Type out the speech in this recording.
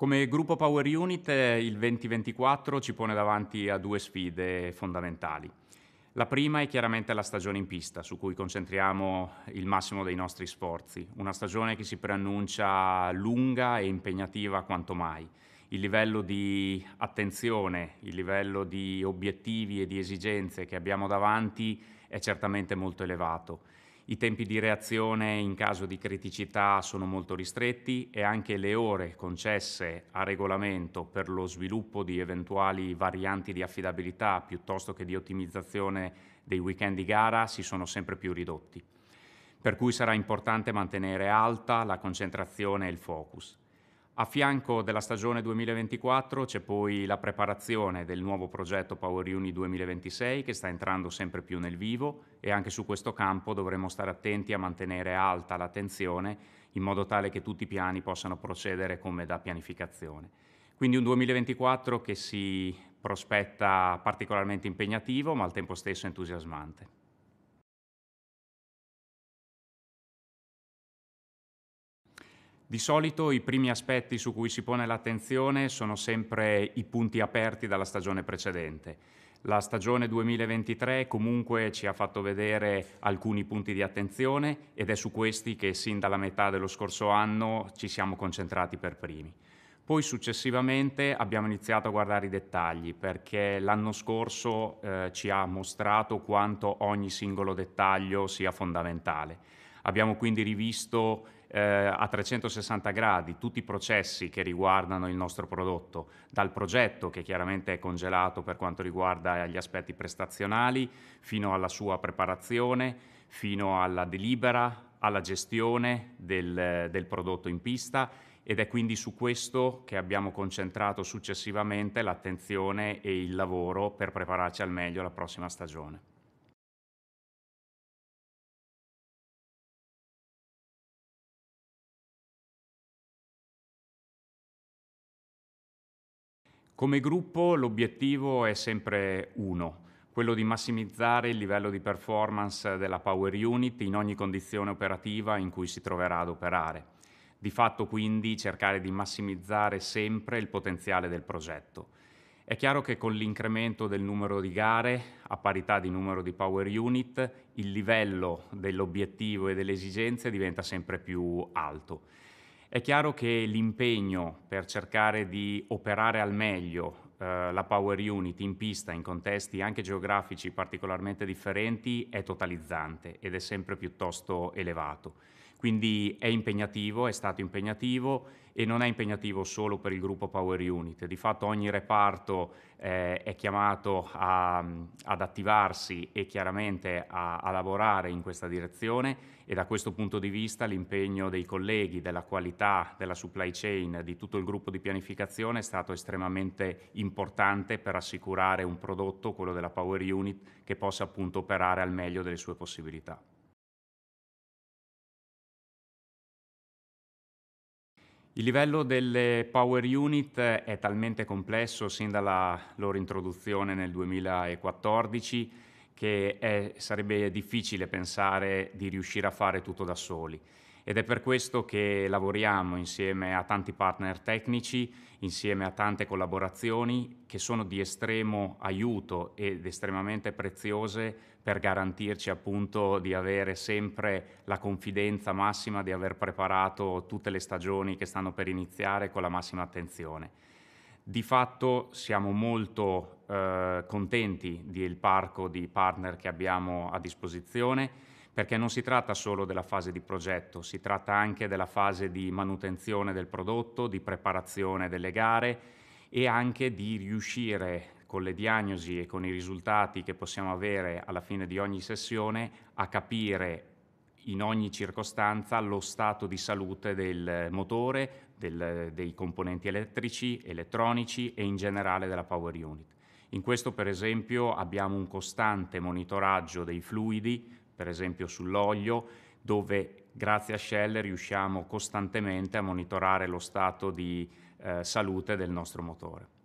Come gruppo Power Unit eh, il 2024 ci pone davanti a due sfide fondamentali. La prima è chiaramente la stagione in pista, su cui concentriamo il massimo dei nostri sforzi. Una stagione che si preannuncia lunga e impegnativa quanto mai. Il livello di attenzione, il livello di obiettivi e di esigenze che abbiamo davanti è certamente molto elevato i tempi di reazione in caso di criticità sono molto ristretti e anche le ore concesse a regolamento per lo sviluppo di eventuali varianti di affidabilità piuttosto che di ottimizzazione dei weekend di gara si sono sempre più ridotti. Per cui sarà importante mantenere alta la concentrazione e il focus. A fianco della stagione 2024 c'è poi la preparazione del nuovo progetto Power Uni 2026 che sta entrando sempre più nel vivo e anche su questo campo dovremo stare attenti a mantenere alta l'attenzione in modo tale che tutti i piani possano procedere come da pianificazione. Quindi un 2024 che si prospetta particolarmente impegnativo ma al tempo stesso entusiasmante. Di solito i primi aspetti su cui si pone l'attenzione sono sempre i punti aperti dalla stagione precedente. La stagione 2023 comunque ci ha fatto vedere alcuni punti di attenzione ed è su questi che sin dalla metà dello scorso anno ci siamo concentrati per primi. Poi successivamente abbiamo iniziato a guardare i dettagli perché l'anno scorso eh, ci ha mostrato quanto ogni singolo dettaglio sia fondamentale. Abbiamo quindi rivisto eh, a 360 gradi tutti i processi che riguardano il nostro prodotto, dal progetto che chiaramente è congelato per quanto riguarda gli aspetti prestazionali, fino alla sua preparazione, fino alla delibera, alla gestione del, del prodotto in pista ed è quindi su questo che abbiamo concentrato successivamente l'attenzione e il lavoro per prepararci al meglio la prossima stagione. Come gruppo l'obiettivo è sempre uno, quello di massimizzare il livello di performance della Power Unit in ogni condizione operativa in cui si troverà ad operare. Di fatto quindi cercare di massimizzare sempre il potenziale del progetto. È chiaro che con l'incremento del numero di gare, a parità di numero di Power Unit, il livello dell'obiettivo e delle esigenze diventa sempre più alto è chiaro che l'impegno per cercare di operare al meglio eh, la Power Unit in pista in contesti anche geografici particolarmente differenti è totalizzante ed è sempre piuttosto elevato. Quindi è impegnativo, è stato impegnativo e non è impegnativo solo per il gruppo Power Unit. Di fatto ogni reparto eh, è chiamato a, ad attivarsi e chiaramente a, a lavorare in questa direzione e da questo punto di vista l'impegno dei colleghi, della qualità, della supply chain, di tutto il gruppo di pianificazione è stato estremamente importante per assicurare un prodotto, quello della Power Unit, che possa appunto operare al meglio delle sue possibilità. Il livello delle Power Unit è talmente complesso sin dalla loro introduzione nel 2014 che è, sarebbe difficile pensare di riuscire a fare tutto da soli ed è per questo che lavoriamo insieme a tanti partner tecnici, insieme a tante collaborazioni che sono di estremo aiuto ed estremamente preziose per garantirci appunto di avere sempre la confidenza massima di aver preparato tutte le stagioni che stanno per iniziare con la massima attenzione. Di fatto siamo molto eh, contenti del parco di partner che abbiamo a disposizione perché non si tratta solo della fase di progetto, si tratta anche della fase di manutenzione del prodotto, di preparazione delle gare e anche di riuscire con le diagnosi e con i risultati che possiamo avere alla fine di ogni sessione a capire in ogni circostanza lo stato di salute del motore, del, dei componenti elettrici, elettronici e in generale della power unit. In questo per esempio abbiamo un costante monitoraggio dei fluidi per esempio sull'olio, dove grazie a Shell riusciamo costantemente a monitorare lo stato di eh, salute del nostro motore.